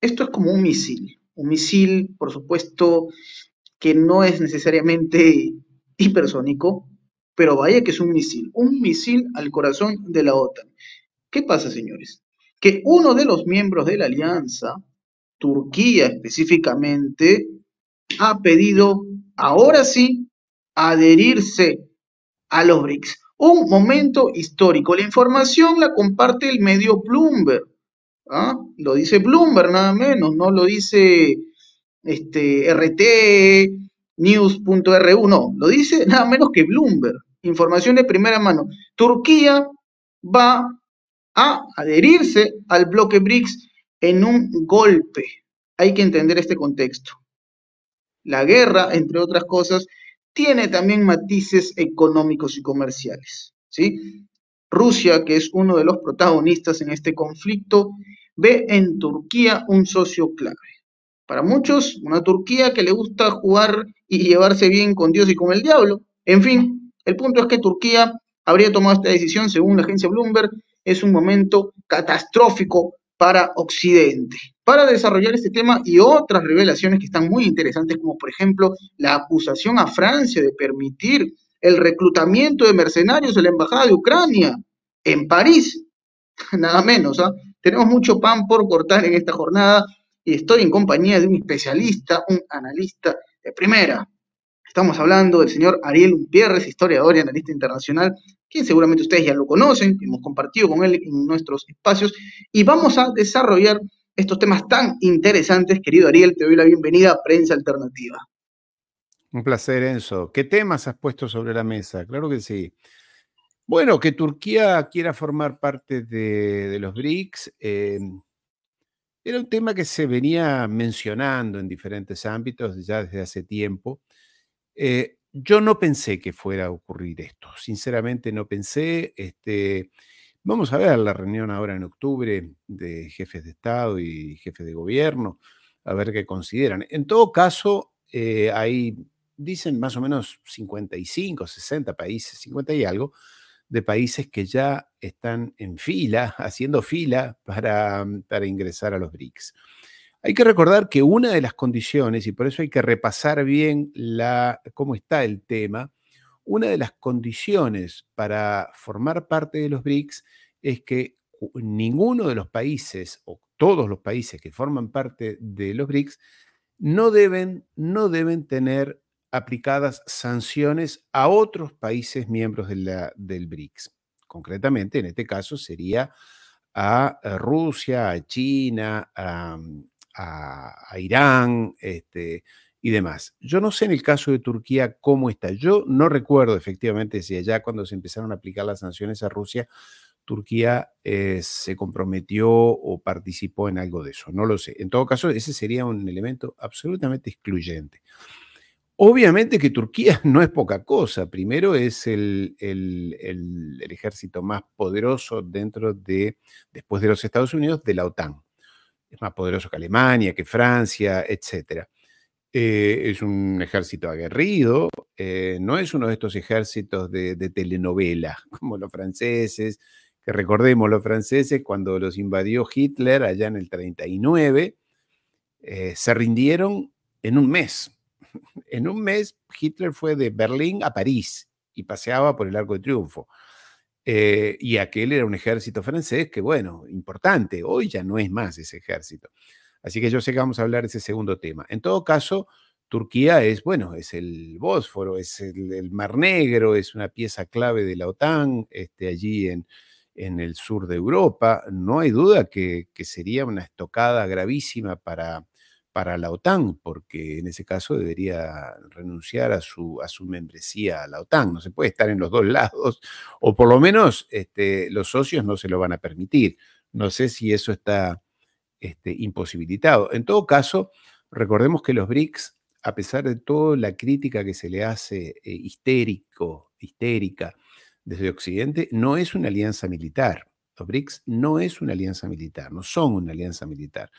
Esto es como un misil. Un misil, por supuesto, que no es necesariamente hipersónico, pero vaya que es un misil. Un misil al corazón de la OTAN. ¿Qué pasa, señores? Que uno de los miembros de la alianza, Turquía específicamente, ha pedido, ahora sí, adherirse a los BRICS. Un momento histórico. La información la comparte el medio Bloomberg. ¿Ah? Lo dice Bloomberg nada menos, no lo dice este, RT, News.ru, no, lo dice nada menos que Bloomberg. Información de primera mano. Turquía va a adherirse al bloque BRICS en un golpe. Hay que entender este contexto. La guerra, entre otras cosas, tiene también matices económicos y comerciales. ¿sí? Rusia, que es uno de los protagonistas en este conflicto, ve en Turquía un socio clave. Para muchos, una Turquía que le gusta jugar y llevarse bien con Dios y con el diablo. En fin, el punto es que Turquía habría tomado esta decisión, según la agencia Bloomberg, es un momento catastrófico para Occidente. Para desarrollar este tema y otras revelaciones que están muy interesantes, como por ejemplo la acusación a Francia de permitir el reclutamiento de mercenarios en la Embajada de Ucrania en París, nada menos, ¿ah? Tenemos mucho pan por cortar en esta jornada y estoy en compañía de un especialista, un analista de primera. Estamos hablando del señor Ariel Umpierres, historiador y analista internacional, quien seguramente ustedes ya lo conocen, hemos compartido con él en nuestros espacios y vamos a desarrollar estos temas tan interesantes. Querido Ariel, te doy la bienvenida a Prensa Alternativa. Un placer, Enzo. ¿Qué temas has puesto sobre la mesa? Claro que sí. Bueno, que Turquía quiera formar parte de, los BRICS eh, era un tema que se venía mencionando en diferentes ámbitos ya desde hace tiempo. Eh, yo no pensé que fuera a ocurrir esto, sinceramente no pensé. Este, vamos a ver la reunión ahora en octubre de jefes de Estado y jefes de gobierno, a ver qué consideran. En todo caso, hay eh, dicen más o menos 55, 60 países, 50 y algo de países que ya están en fila, haciendo fila para, mm, para ingresar a los BRICS. Hay que recordar que una de las condiciones, y por eso hay que repasar bien la, cómo está el tema, una de las condiciones para formar parte de los BRICS es que ninguno de los países o todos los países que forman parte de los BRICS no deben, no deben tener aplicadas sanciones a otros países miembros del BRICS. Concretamente, en este caso sería a Rusia, a China, mm, a, Irán este, y demás. Yo no sé en el caso de Turquía cómo está. Yo no recuerdo efectivamente si allá cuando se empezaron a aplicar las sanciones a Rusia, Turquía eh, se comprometió o participó en algo de eso. No lo sé. En todo caso, ese sería un elemento absolutamente excluyente. Obviamente que Turquía no es poca cosa. Primero es el, ejército más poderoso dentro de, después de los Estados Unidos, de la OTAN. Es más poderoso que Alemania, que Francia, etc. Eh, es un ejército aguerrido, eh, no es uno de estos ejércitos de, telenovela, como los franceses, que recordemos los franceses cuando los invadió Hitler allá en el 39, eh, se rindieron en un mes en un mes Hitler fue de Berlín a París y paseaba por el Arco de Triunfo. Eh, y aquel era un ejército francés que, bueno, importante, hoy ya no es más ese ejército. Así que yo sé que vamos a hablar de ese segundo tema. En todo caso, Turquía es, bueno, es el Bósforo, es el, Mar Negro, es una pieza clave de la OTAN, este, allí en, en el sur de Europa. No hay duda que sería una estocada gravísima para, para la OTAN, porque en ese caso debería renunciar a su, a su membresía a la OTAN. No se puede estar en los dos lados, o por lo menos este, los socios no se lo van a permitir. No sé si eso está este, imposibilitado. En todo caso, recordemos que los BRICS, a pesar de toda la crítica que se le hace eh, histérico, histérica desde Occidente, no es una alianza militar. Los BRICS no es una alianza militar, no son una alianza militar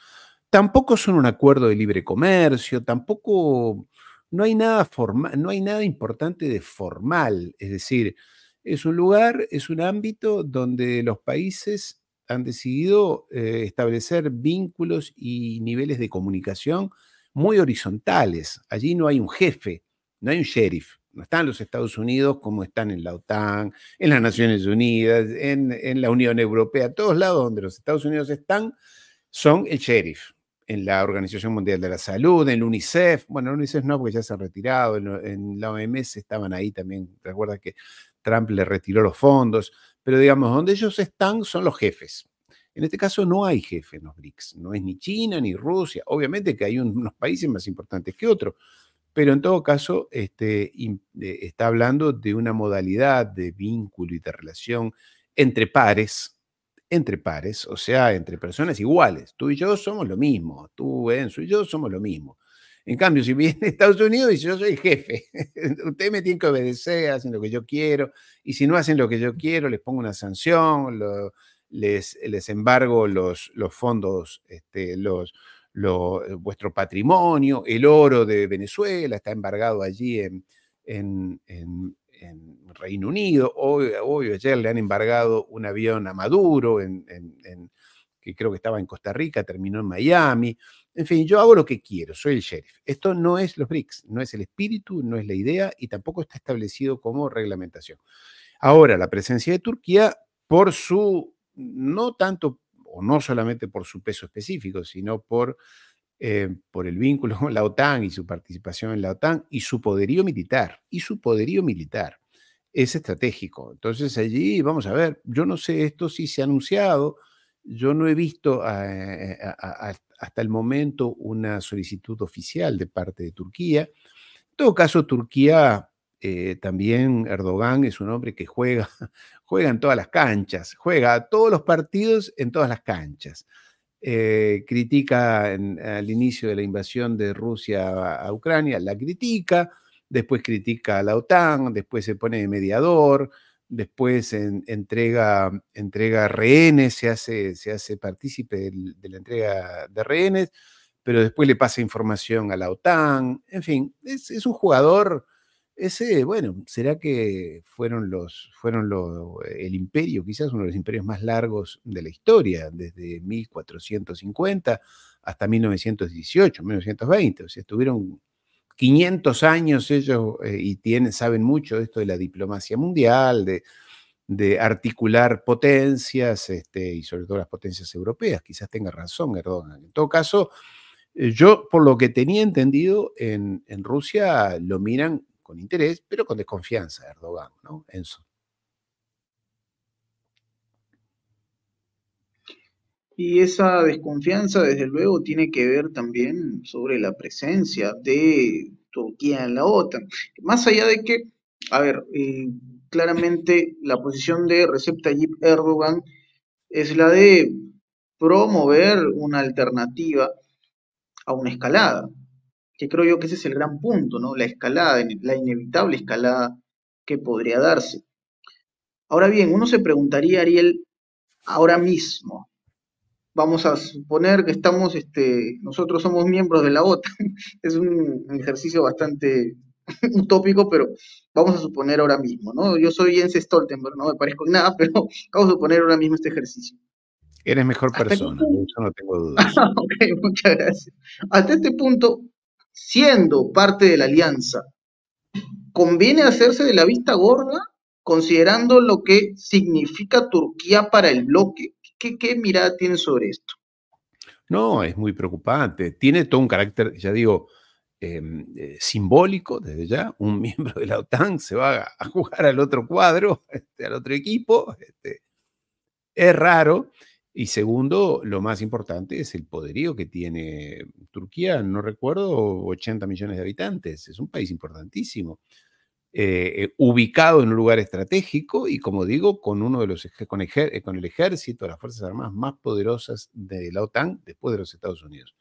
tampoco son un acuerdo de libre comercio, tampoco no hay nada formal, no hay nada importante de formal, es decir, es un lugar, es un ámbito donde los países han decidido eh, establecer vínculos y niveles de comunicación muy horizontales. Allí no hay un jefe, no hay un sheriff. No están los Estados Unidos como están en la OTAN, en las Naciones Unidas, en, en la Unión Europea, todos lados donde los Estados Unidos están, son el sheriff, en la Organización Mundial de la Salud, en el UNICEF, bueno, el UNICEF no, porque ya se ha retirado, en, la OMS estaban ahí también, recuerda que Trump le retiró los fondos, pero digamos, donde ellos están son los jefes. En este caso no hay jefe en los BRICS, no es ni China ni Rusia, obviamente que hay unos países más importantes que otros, pero en todo caso este, está hablando de una modalidad de vínculo y de relación entre pares entre pares, o sea, entre personas iguales. Tú y yo somos lo mismo, tú, Enzo y yo somos lo mismo. En cambio, si viene Estados Unidos y yo soy jefe, ustedes me tienen que obedecer, hacen lo que yo quiero, y si no hacen lo que yo quiero, les pongo una sanción, les, les, embargo los, los fondos, este, los, eh, vuestro patrimonio, el oro de Venezuela está embargado allí en, en Reino Unido. Hoy, ayer le han embargado un avión a Maduro, que creo que estaba en Costa Rica, terminó en Miami. En fin, yo hago lo que quiero, soy el sheriff. Esto no es los BRICS, no es el espíritu, no es la idea y tampoco está establecido como reglamentación. Ahora, la presencia de Turquía, por su, no tanto o no solamente por su peso específico, sino por, eh, por el vínculo con la OTAN y su participación en la OTAN y su poderío militar, y su poderío militar es estratégico. Entonces allí, vamos a ver, yo no sé esto si se ha anunciado, yo no he visto eh, hasta el momento una solicitud oficial de parte de Turquía. En todo caso, Turquía eh, también, Erdogan es un hombre que juega, juega en todas las canchas, juega a todos los partidos en todas las canchas. Eh, critica al inicio de la invasión de Rusia a, Ucrania, la critica, después critica a la OTAN, después se pone de mediador, después entrega, entrega rehenes, se hace, se hace partícipe de, la entrega de rehenes, pero después le pasa información a la OTAN, en fin, es, un jugador, ese, bueno, ¿será que fueron los, fueron los, el imperio, quizás uno de los imperios más largos de la historia, desde 1450 hasta 1918, 1920, o sea, estuvieron 500 años ellos eh, y tienen, saben mucho de esto de la diplomacia mundial, de, de articular potencias este, y sobre todo las potencias europeas. Quizás tenga razón Erdogan. En todo caso, eh, yo por lo que tenía entendido, en, Rusia lo miran con interés, pero con desconfianza Erdogan, ¿no? Enzo. Y esa desconfianza, desde luego, tiene que ver también sobre la presencia de Turquía en la OTAN. Más allá de que, a ver, eh, claramente la posición de Recep Tayyip Erdogan es la de promover una alternativa a una escalada, que creo yo que ese es el gran punto, ¿no? La escalada, la inevitable escalada que podría darse. Ahora bien, uno se preguntaría, Ariel, ahora mismo, vamos a suponer que estamos, este, nosotros somos miembros de la OTAN. es un ejercicio bastante utópico, pero vamos a suponer ahora mismo, ¿no? Yo soy Jens Stoltenberg, no me parezco en nada, pero vamos a suponer ahora mismo este ejercicio. Eres mejor este persona, yo no tengo dudas. ok, muchas gracias. Hasta este punto, siendo parte de la alianza, ¿conviene hacerse de la vista gorda considerando lo que significa Turquía para el bloque? ¿Qué, mirada tiene sobre esto? No, es muy preocupante. Tiene todo un carácter, ya digo, em, eh, simbólico, desde ya, un miembro de la OTAN se va a, jugar al otro cuadro, este, al otro equipo, este, es raro. Y segundo, lo más importante es el poderío que tiene Turquía, no recuerdo, 80 millones de habitantes, es un país importantísimo. Eh, eh, ubicado en un lugar estratégico y, como digo, con uno de los eh, con, el ejército, las fuerzas armadas más poderosas de la OTAN después de los Estados Unidos.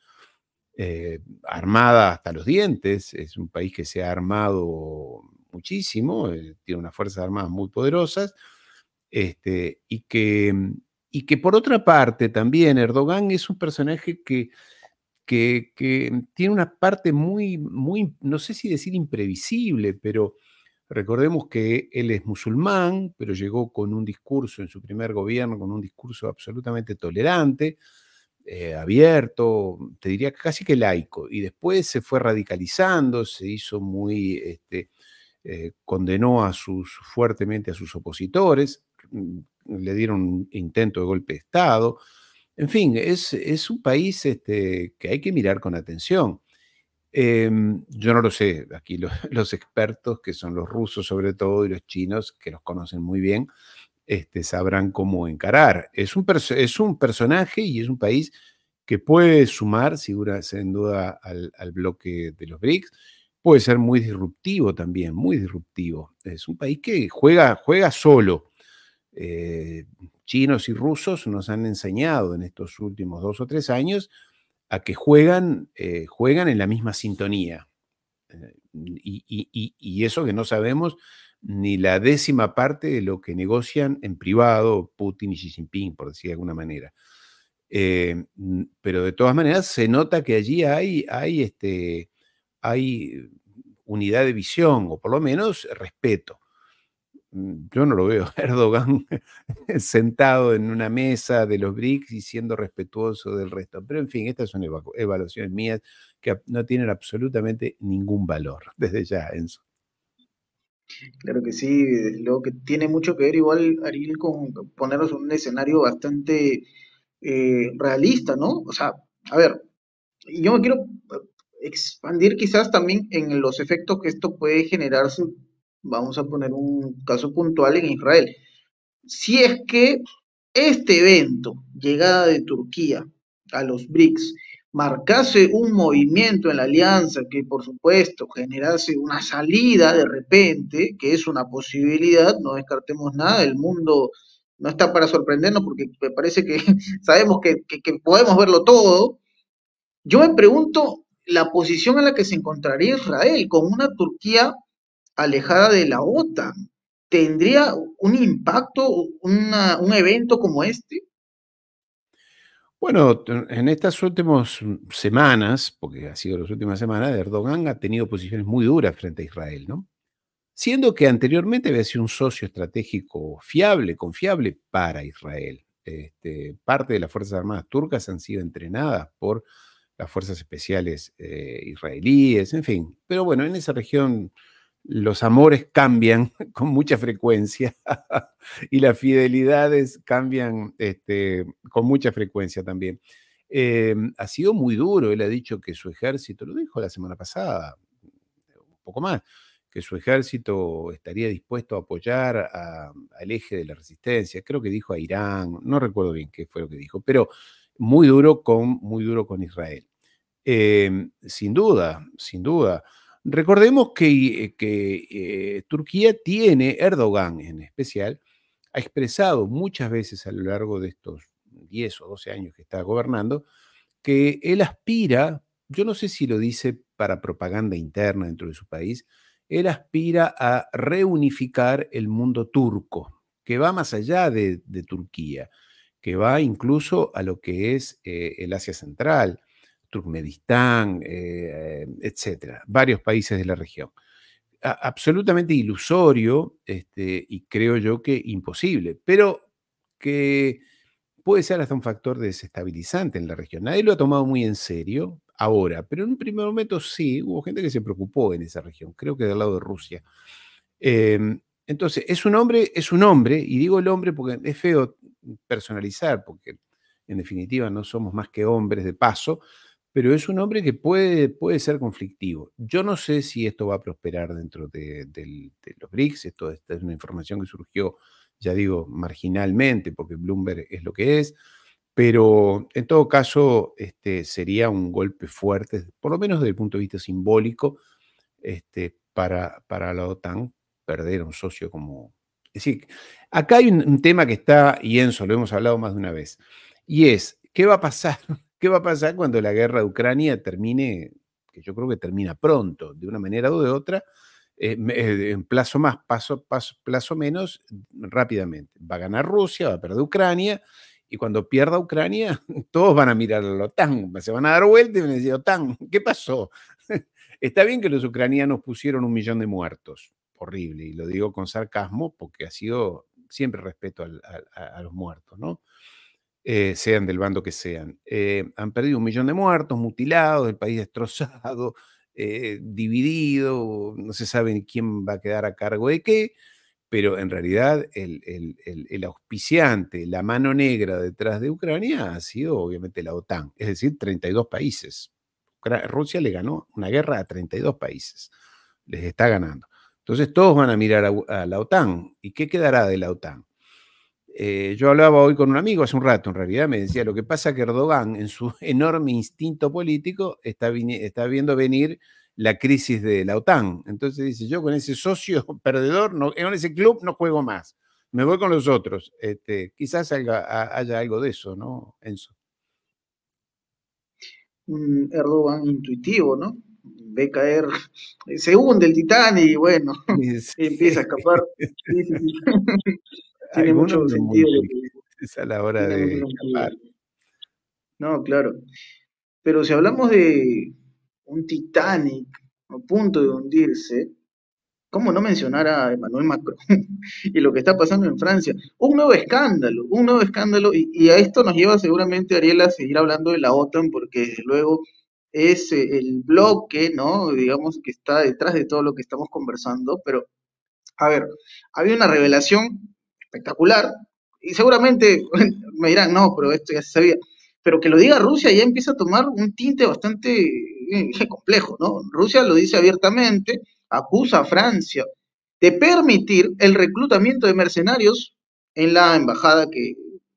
armada hasta los dientes, es un país que se ha armado muchísimo, tiene unas fuerzas armadas muy poderosas, este, y, que, y que por otra parte también Erdogan es un personaje que, que, tiene una parte muy, muy, no sé si decir imprevisible, pero Recordemos que él es musulmán, pero llegó con un discurso en su primer gobierno, con un discurso absolutamente tolerante, eh, abierto, te diría casi que laico, y después se fue radicalizando, se hizo muy, este, eh, condenó a sus, fuertemente a sus opositores, mm, le dieron intento de golpe de Estado. En fin, es, es un país este, que hay que mirar con atención. Em, yo no lo sé, aquí los, expertos, que son los rusos sobre todo y los chinos, que los conocen muy bien, este, sabrán cómo encarar. Es un, es un personaje y es un país que puede sumar, segura, sin duda, al, bloque de los BRICS. Puede ser muy disruptivo también, muy disruptivo. Es un país que juega, juega solo. Eh, chinos y rusos nos han enseñado en estos últimos dos o tres años a que juegan, eh, juegan en la misma sintonía. Eh, y, eso que no sabemos ni la décima parte de lo que negocian en privado Putin y Xi Jinping, por decir de alguna manera. Eh, pero de todas maneras se nota que allí hay, hay, este, hay unidad de visión, o por lo menos respeto. Mm, yo no lo veo Erdogan sentado en una mesa de los BRICS y siendo respetuoso del resto. Pero en fin, estas son evaluaciones mías que no tienen absolutamente ningún valor desde ya, Enzo. Claro que sí, lo que tiene mucho que ver igual, Ariel, con ponernos un escenario bastante eh, realista, ¿no? O sea, a ver, yo me quiero eh, expandir quizás también en los efectos que esto puede generar, vamos a poner un caso puntual en Israel, si es que este evento, llegada de Turquía a los BRICS, marcase un movimiento en la alianza que por supuesto generase una salida de repente, que es una posibilidad, no descartemos nada, el mundo no está para sorprendernos porque me parece que sabemos que, podemos verlo todo. Yo me pregunto la posición en la que se encontraría Israel con una Turquía alejada de la OTAN, ¿tendría un impacto un evento como este? Bueno, en estas últimas semanas, porque ha sido las últimas semanas, Erdogan ha tenido posiciones muy duras frente a Israel, ¿no? Siendo que anteriormente había sido un socio estratégico fiable, confiable para Israel. Este, parte de las Fuerzas Armadas turcas han sido entrenadas por las Fuerzas Especiales eh, israelíes, en fin. Pero bueno, en esa región los amores cambian con mucha frecuencia y las fidelidades cambian este, con mucha frecuencia también. Eh, ha sido muy duro, él ha dicho que su ejército, lo dijo la semana pasada, un poco más, que su ejército estaría dispuesto a apoyar al eje de la resistencia, creo que dijo a Irán, no recuerdo bien qué fue lo que dijo, pero muy duro con, muy duro con Israel. Eh, sin duda, sin duda. Recordemos que, eh, eh, Turquía tiene, Erdogan en especial, ha expresado muchas veces a lo largo de estos 10 o 12 años que está gobernando, que él aspira, yo no sé si lo dice para propaganda interna dentro de su país, él aspira a reunificar el mundo turco, que va más allá de, Turquía, que va incluso a lo que es eh, el Asia Central, Turkmenistán, eh, eh, etcétera, varios países de la región. absolutamente ilusorio este, y creo yo que imposible, pero que puede ser hasta un factor desestabilizante en la región. Nadie lo ha tomado muy en serio ahora, pero en un primer momento sí, hubo gente que se preocupó en esa región, creo que del lado de Rusia. Em, entonces, es un hombre, es un hombre, y digo el hombre porque es feo personalizar, porque en definitiva no somos más que hombres de paso, pero es un hombre que puede, puede ser conflictivo. Yo no sé si esto va a prosperar dentro de, los BRICS, esto esta es una información que surgió, ya digo, marginalmente, porque Bloomberg es lo que es, pero en todo caso este, sería un golpe fuerte, por lo menos desde el punto de vista simbólico, este, para, para la OTAN perder a un socio como... Es decir, acá hay un, un tema que está, y Enzo, lo hemos hablado más de una vez, y es, ¿qué va a pasar? ¿Qué va a pasar cuando la guerra de Ucrania termine, que yo creo que termina pronto, de una manera u de otra, eh, eh, en plazo más, paso, paso, plazo menos, rápidamente? Va a ganar Rusia, va a perder Ucrania, y cuando pierda Ucrania, todos van a mirar a la OTAN, se van a dar vuelta y van a decir, OTAN, ¿qué pasó? Está bien que los ucranianos pusieron un millón de muertos, horrible, y lo digo con sarcasmo porque ha sido siempre respeto a, a los muertos, ¿no? Eh, sean del bando que sean. Eh, han perdido un millón de muertos, mutilados, el país destrozado, eh, dividido, no se sabe quién va a quedar a cargo de qué, pero en realidad el, auspiciante, la mano negra detrás de Ucrania ha sido obviamente la OTAN, es decir, 32 países. Rusia le ganó una guerra a 32 países, les está ganando. Entonces todos van a mirar a la OTAN. ¿Y qué quedará de la OTAN? Eh, yo hablaba hoy con un amigo hace un rato, en realidad, me decía, lo que pasa es que Erdogan, en su enorme instinto político, está, viendo venir la crisis de la OTAN. Entonces dice, yo con ese socio perdedor, no, con ese club no juego más, me voy con los otros. Este, quizás haya, algo de eso, ¿no, Enzo? Erdogan intuitivo, ¿no? Ve caer, se hunde el titán y bueno, empieza a escapar tiene mucho sentido a la hora de no claro pero si hablamos de un Titanic a punto de hundirse ¿Cómo no mencionar a Emmanuel Macron y lo que está pasando en Francia? Un nuevo escándalo, un nuevo escándalo, y, y a esto nos lleva seguramente Ariela a seguir hablando de la OTAN, porque desde luego es eh, el bloque, ¿no? Digamos que está detrás de todo lo que estamos conversando, pero a ver, había una revelación espectacular. Y seguramente me dirán, no, pero esto ya se sabía. Pero que lo diga Rusia ya empieza a tomar un tinte bastante eh, complejo, ¿no? Rusia lo dice abiertamente, acusa a Francia de permitir el reclutamiento de mercenarios en la embajada que,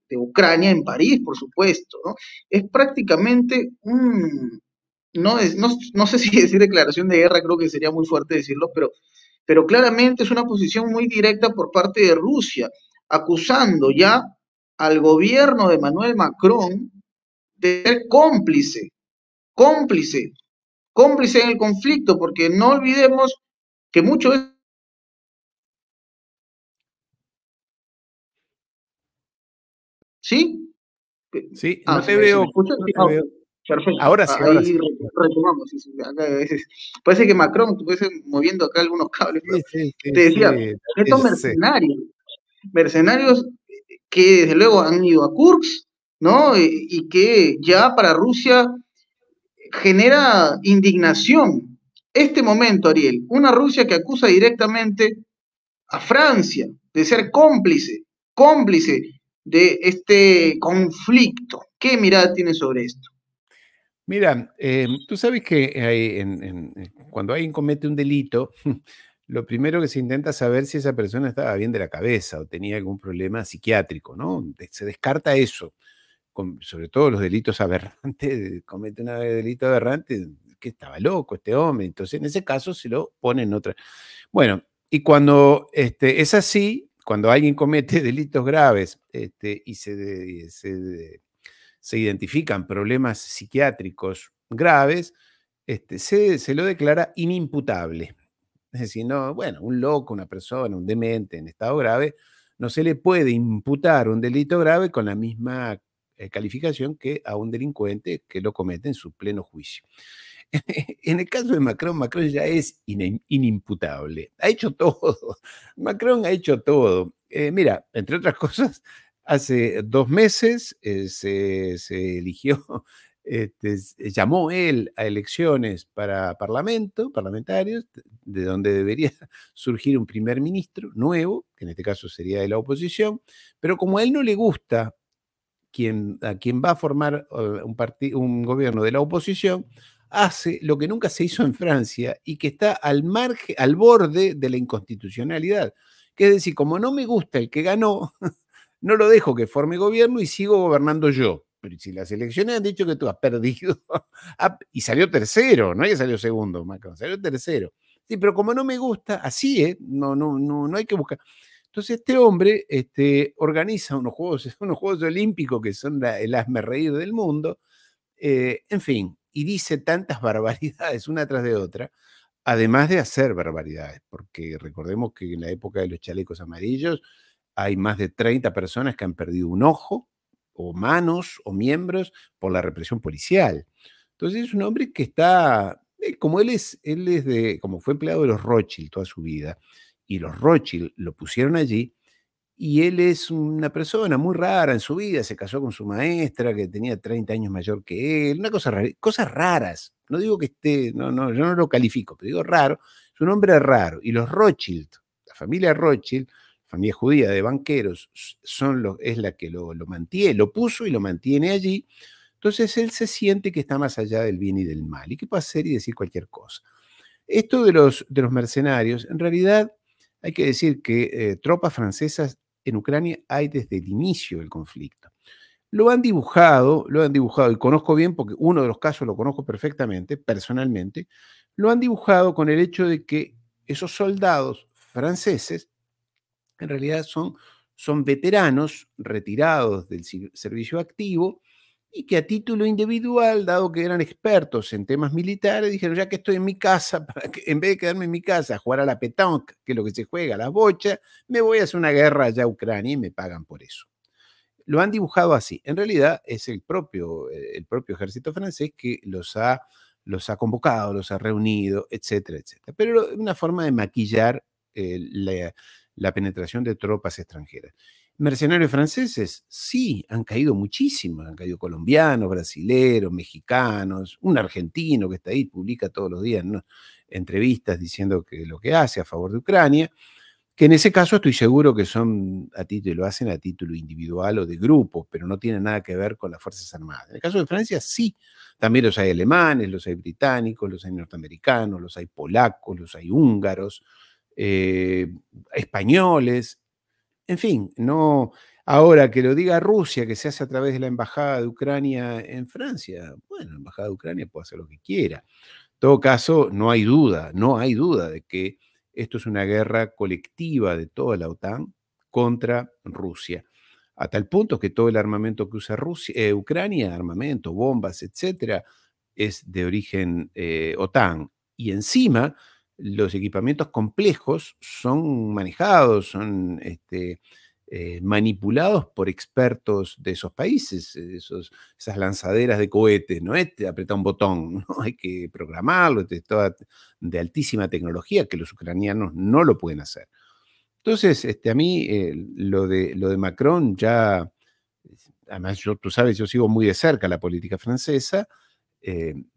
de Ucrania, en París, por supuesto, ¿no? Es prácticamente un, no, es, no, no, sé si decir declaración de guerra, creo que sería muy fuerte decirlo, pero pero claramente es una posición muy directa por parte de Rusia, acusando ya al gobierno de Manuel Macron de ser cómplice, cómplice, cómplice en el conflicto, porque no olvidemos que mucho es... ¿Sí? Sí, ah, no veo, no veo. Perfecto. Ahora sí, ah, retomamos. Parece que Macron estuviese moviendo acá algunos cables. Te decía, estos mercenarios, mercenarios que desde luego han ido a Kursk, ¿no? Eh, y que ya para Rusia genera indignación. Este momento, Ariel, una Rusia que acusa directamente a Francia de ser cómplice, cómplice de este conflicto. ¿Qué mirada tiene sobre esto? Mira, em, tú sabes que cuando alguien comete un delito, lo primero que se intenta saber si esa persona estaba bien de la cabeza o tenía algún problema psiquiátrico, ¿no? Se descarta eso, sobre todo los delitos aberrantes, comete un delito aberrante, que estaba loco este hombre, entonces en ese caso se lo pone en otra. Bueno, y cuando este, es así, cuando alguien comete delitos graves este, y se, se identifican problemas psiquiátricos graves, este, se, se, lo declara inimputable. Es decir, no, bueno, un loco, una persona, un demente en estado grave, no se le puede imputar un delito grave con la misma eh, calificación que a un delincuente que lo comete en su pleno juicio. en el caso de Macron, Macron ya es inimputable. Ha hecho todo. Macron ha hecho todo. Eh, mira, entre otras cosas, Hace dos meses eh, se, eligió, este, eh, llamó él a elecciones para parlamento, parlamentarios, de donde debería surgir un primer ministro nuevo, que en este caso sería de la oposición, pero como a él no le gusta quien, a quien va a formar eh, un, un gobierno de la oposición, hace lo que nunca se hizo en Francia y que está al margen, al borde de la inconstitucionalidad. es decir, como no me gusta el que ganó, no lo dejo que forme gobierno y sigo gobernando yo. Pero si las elecciones han dicho que tú has perdido, ah, y salió tercero, no que salió segundo, Macron, salió tercero. Sí, pero como no me gusta, así eh. no, no, no, no hay que buscar. Entonces este hombre este, organiza unos Juegos, unos juegos Olímpicos que son el hazme reír del mundo, eh, en fin, y dice tantas barbaridades una tras de otra, además de hacer barbaridades, porque recordemos que en la época de los chalecos amarillos, hay más de 30 personas que han perdido un ojo o manos o miembros por la represión policial. Entonces es un hombre que está, eh, como él es, él es de, como fue empleado de los Rothschild toda su vida, y los Rothschild lo pusieron allí, y él es una persona muy rara en su vida, se casó con su maestra que tenía 30 años mayor que él, una cosa cosas raras. No digo que esté, no, no, yo no lo califico, pero digo raro, es un hombre raro. Y los Rothschild, la familia Rothschild, familia judía de banqueros, son es la que lo, mantiene, lo puso y lo mantiene allí, entonces él se siente que está más allá del bien y del mal y que puede hacer y decir cualquier cosa. Esto de los, mercenarios, en realidad hay que decir que eh, tropas francesas en Ucrania hay desde el inicio del conflicto. Lo han dibujado, lo han dibujado, y conozco bien porque uno de los casos lo conozco perfectamente, personalmente, lo han dibujado con el hecho de que esos soldados franceses en realidad son, son veteranos retirados del servicio activo y que a título individual, dado que eran expertos en temas militares, dijeron, ya que estoy en mi casa, en vez de quedarme en mi casa a jugar a la petanque, que es lo que se juega, a la bocha, me voy a hacer una guerra allá a Ucrania y me pagan por eso. Lo han dibujado así. En realidad es el propio, eh, el propio ejército francés que los ha, los ha convocado, los ha reunido, etcétera, etcétera. Pero es una forma de maquillar eh, la, la penetración de tropas extranjeras. Mercenarios franceses, sí, han caído muchísimos, han caído colombianos, brasileros, mexicanos, un argentino que está ahí, publica todos los días entrevistas diciendo que lo que hace a favor de Ucrania, que en ese caso estoy seguro que son a título, lo hacen a título individual o de grupo, pero no tiene nada que ver con las Fuerzas Armadas. En el caso de Francia, sí, también los hay alemanes, los hay británicos, los hay norteamericanos, los hay polacos, los hay húngaros, eh, españoles, en fin, no... Ahora, que lo diga Rusia, que se hace a través de la Embajada de Ucrania en Francia, bueno, la Embajada de Ucrania puede hacer lo que quiera. En todo caso, no hay duda, no hay duda de que esto es una guerra colectiva de toda la OTAN contra Rusia, a tal punto que todo el armamento que usa Rusia, eh, Ucrania, armamento, bombas, etcétera, es de origen eh, OTAN. Y encima los equipamientos complejos son manejados, son este, eh, manipulados por expertos de esos países, eh, esos, esas lanzaderas de cohetes, no apretar un botón, hay que programarlo, este, es toda de altísima tecnología que los ucranianos no lo pueden hacer. Entonces, este, a mí eh, lo, de, lo de Macron ya, además yo, tú sabes, yo sigo muy de cerca la política francesa,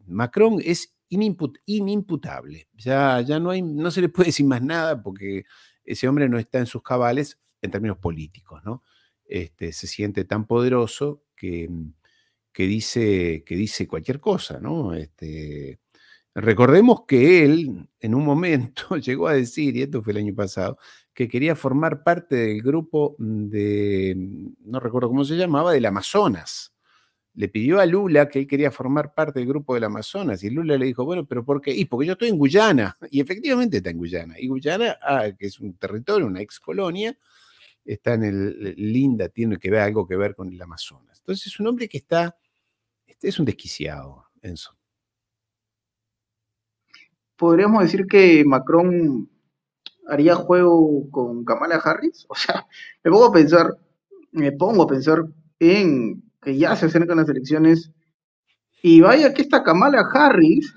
Macron es inimputable. Ya, ya no, hay, no se le puede decir más nada porque ese hombre no está en sus cabales en términos políticos, ¿no? Este, se siente tan poderoso que, que, dice, que dice cualquier cosa, este, recordemos que él en un momento llegó a decir, y esto fue el año pasado, que quería formar parte del grupo de, no recuerdo cómo se llamaba, del Amazonas le pidió a Lula que él quería formar parte del grupo del Amazonas y Lula le dijo, bueno, pero ¿por qué? Y porque yo estoy en Guyana y efectivamente está en Guyana. Y Guyana, ah, que es un territorio, una ex colonia, está en el eh, linda, tiene que ver algo que ver con el Amazonas. Entonces es un hombre que está, este es un desquiciado, Enzo. Podríamos decir que Macron haría juego con Kamala Harris, o sea, me pongo a pensar, me pongo a pensar en que ya se acercan las elecciones. Y vaya que esta Kamala Harris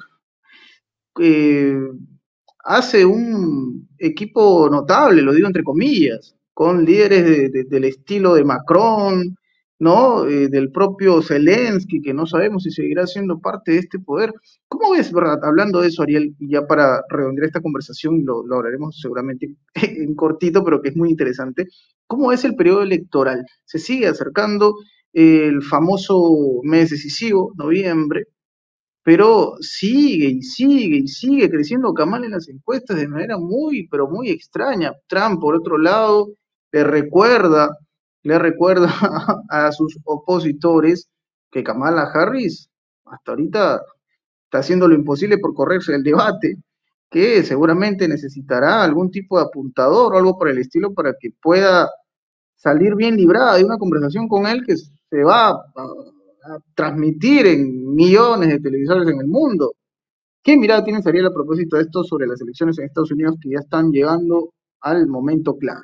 hace un equipo notable, lo digo entre comillas, con líderes del estilo de Macron, ¿no? Eh, del propio Zelensky, que no sabemos si seguirá siendo parte de este poder. ¿Cómo ves, verdad? Hablando de eso, Ariel, y ya para redondear esta conversación, lo, lo hablaremos seguramente en cortito, pero que es muy interesante. ¿Cómo es el periodo electoral? ¿Se sigue acercando? el famoso mes decisivo, noviembre, pero sigue y sigue y sigue creciendo Kamala en las encuestas de manera muy, pero muy extraña. Trump, por otro lado, le recuerda, le recuerda a sus opositores que Kamala Harris hasta ahorita está haciendo lo imposible por correrse el debate, que seguramente necesitará algún tipo de apuntador o algo por el estilo para que pueda salir bien librada de una conversación con él que se va a, transmitir en millones de televisores en el mundo. ¿Qué mirada tiene Sariel a propósito de esto sobre las elecciones en Estados Unidos que ya están llegando al momento clave?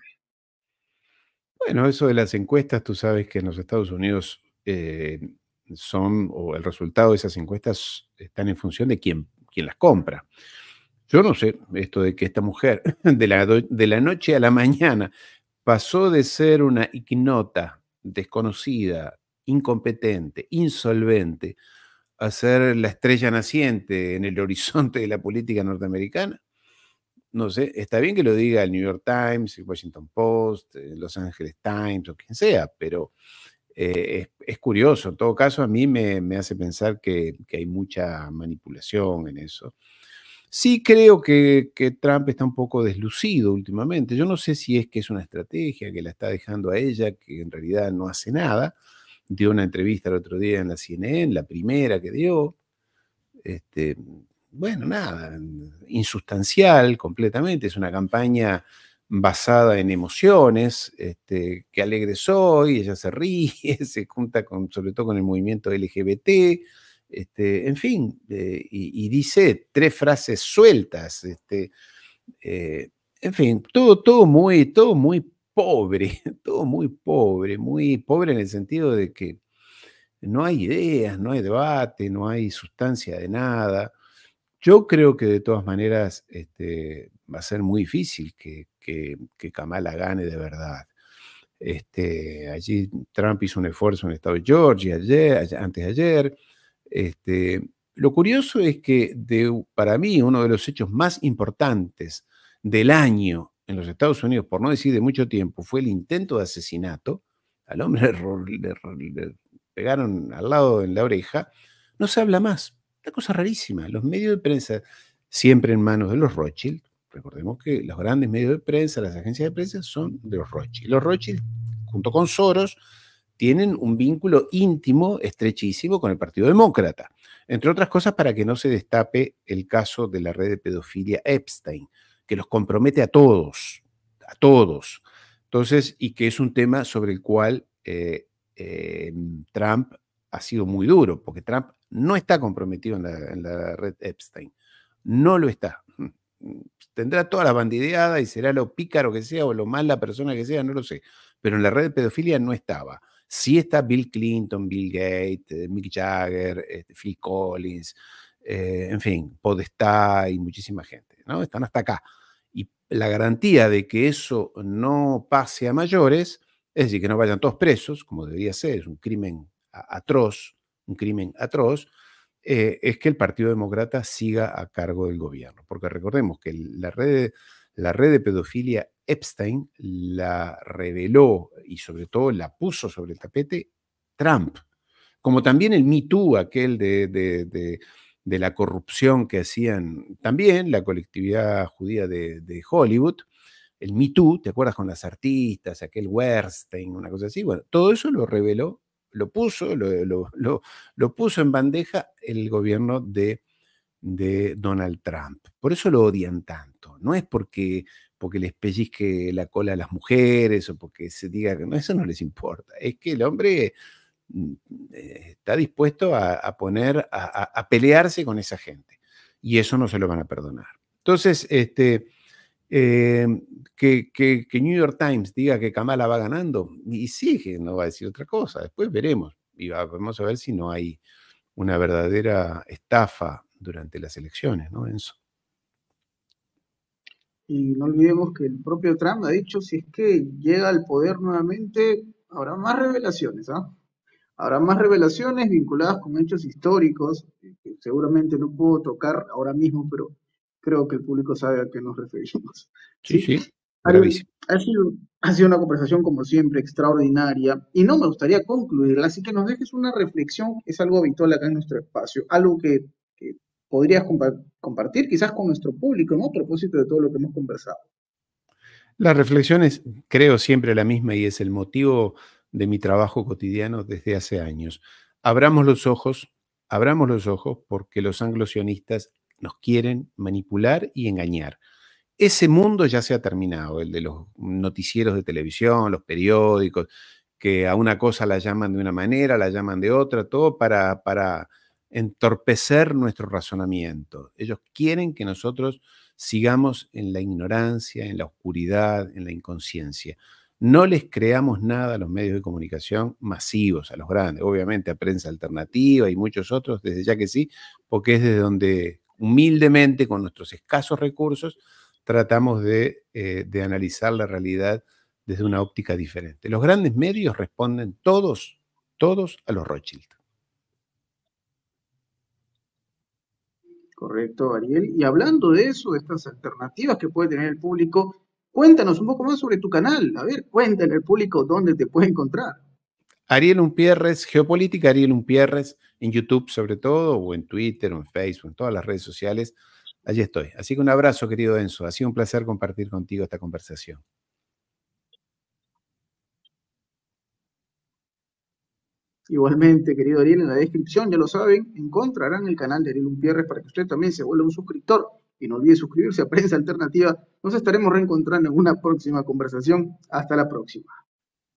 Bueno, eso de las encuestas, tú sabes que en los Estados Unidos eh, son, o el resultado de esas encuestas están en función de quién, quién las compra. Yo no sé esto de que esta mujer de de la noche a la mañana pasó de ser una ignota desconocida, incompetente, insolvente, a ser la estrella naciente en el horizonte de la política norteamericana? No sé, está bien que lo diga el New York Times, el Washington Post, eh, Los Angeles Times o quien sea, pero eh, es, curioso. En todo caso, a mí me, hace pensar que, hay mucha manipulación en eso. Sí creo que, Trump está un poco deslucido últimamente. Yo no sé si es que es una estrategia que la está dejando a ella, que en realidad no hace nada. Dio una entrevista el otro día en la CNN, la primera que dio. Este, bueno, nada, insustancial completamente. Es una campaña basada en emociones, este, que alegre soy, ella se ríe, se junta con, sobre todo con el movimiento LGBT este, en fin, eh, y, dice tres frases sueltas. Este, eh, en fin, todo, todo, muy, todo muy pobre, todo muy pobre, muy pobre en el sentido de que no hay ideas, no hay debate, no hay sustancia de nada. Yo creo que de todas maneras este, va a ser muy difícil que, Kamala gane de verdad. allí Trump hizo un esfuerzo en el estado de Georgia antes de ayer. Este, lo curioso es que para mí uno de los hechos más importantes del año en los Estados Unidos, por no decir de mucho tiempo, fue el intento de asesinato. Al hombre le, pegaron al lado en la oreja. No se habla más. Una cosa rarísima. Los medios de prensa, siempre en manos de los Rothschild, recordemos que los grandes medios de prensa, las agencias de prensa son de los Rothschild. Los Rothschild, junto con Soros, tienen un vínculo íntimo, estrechísimo con el Partido Demócrata, entre otras cosas para que no se destape el caso de la red de pedofilia Epstein, que los compromete a todos, a todos. Entonces, y que es un tema sobre el cual eh, em, Trump ha sido muy duro, porque Trump no está comprometido en la, en la red Epstein, no lo está. Tendrá toda la bandideada y será lo pícaro que sea o lo mala persona que sea, no lo sé, pero en la red de pedofilia no estaba. Si está Bill Clinton, Bill Gates, eh, Mick Jagger, este, Phil Collins, eh, en fin, Podestá y muchísima gente, ¿no? Están hasta acá. Y la garantía de que eso no pase a mayores, es decir, que no vayan todos presos, como debería ser, es un crimen atroz, un crimen atroz, eh, es que el Partido Demócrata siga a cargo del gobierno. Porque recordemos que la red, la red de pedofilia Epstein la reveló y sobre todo la puso sobre el tapete Trump. Como también el Me Too, aquel de, de, la corrupción que hacían también la colectividad judía de, Hollywood. El Me Too, ¿te acuerdas con las artistas, aquel Werstein, una cosa así? Bueno, todo eso lo reveló, lo puso, lo, lo, lo, puso en bandeja el gobierno de, de Donald Trump. Por eso lo odian tanto. No es porque porque les pellizque la cola a las mujeres o porque se diga que no, eso no les importa. Es que el hombre mm, eh, está dispuesto a, poner, a, pelearse con esa gente. Y eso no se lo van a perdonar. Entonces, este, eh, que, que, New York Times diga que Kamala va ganando, y sí, que no va a decir otra cosa, después veremos. Y vamos a ver si no hay una verdadera estafa durante las elecciones, ¿no, Enzo? Y no olvidemos que el propio Trump ha dicho, si es que llega al poder nuevamente, habrá más revelaciones, ¿ah? Habrá más revelaciones vinculadas con hechos históricos, eh, que seguramente no puedo tocar ahora mismo, pero creo que el público sabe a qué nos referimos. Sí, sí. ha, sido, ha sido una conversación, como siempre, extraordinaria, y no me gustaría concluirla, así que nos dejes una reflexión, es algo habitual acá en nuestro espacio, algo que podrías compartir quizás con nuestro público, en otro propósito de todo lo que hemos conversado. La reflexión es, creo, siempre la misma y es el motivo de mi trabajo cotidiano desde hace años. Abramos los ojos, abramos los ojos porque los anglosionistas nos quieren manipular y engañar. Ese mundo ya se ha terminado, el de los noticieros de televisión, los periódicos, que a una cosa la llaman de una manera, la llaman de otra, todo para, para entorpecer nuestro razonamiento. Ellos quieren que nosotros sigamos en la ignorancia, en la oscuridad, en la inconsciencia. No les creamos nada a los medios de comunicación masivos, a los grandes, obviamente a prensa alternativa y muchos otros, desde ya que sí, porque es desde donde humildemente, con nuestros escasos recursos, tratamos de, eh, de analizar la realidad desde una óptica diferente. Los grandes medios responden todos, todos a los Rothschild. Correcto, Ariel. Y hablando de eso, de estas alternativas que puede tener el público, cuéntanos un poco más sobre tu canal. A ver, cuéntale al público dónde te puede encontrar. Ariel Umpierres, Geopolítica Ariel Umpierres, en YouTube sobre todo, o en Twitter, o en Facebook, en todas las redes sociales. Allí estoy. Así que un abrazo, querido Enzo. Ha sido un placer compartir contigo esta conversación. Igualmente, querido Ariel, en la descripción, ya lo saben, encontrarán el canal de Ariel Umpierres para que usted también se vuelva un suscriptor y no olvide suscribirse a Prensa Alternativa. Nos estaremos reencontrando en una próxima conversación. Hasta la próxima.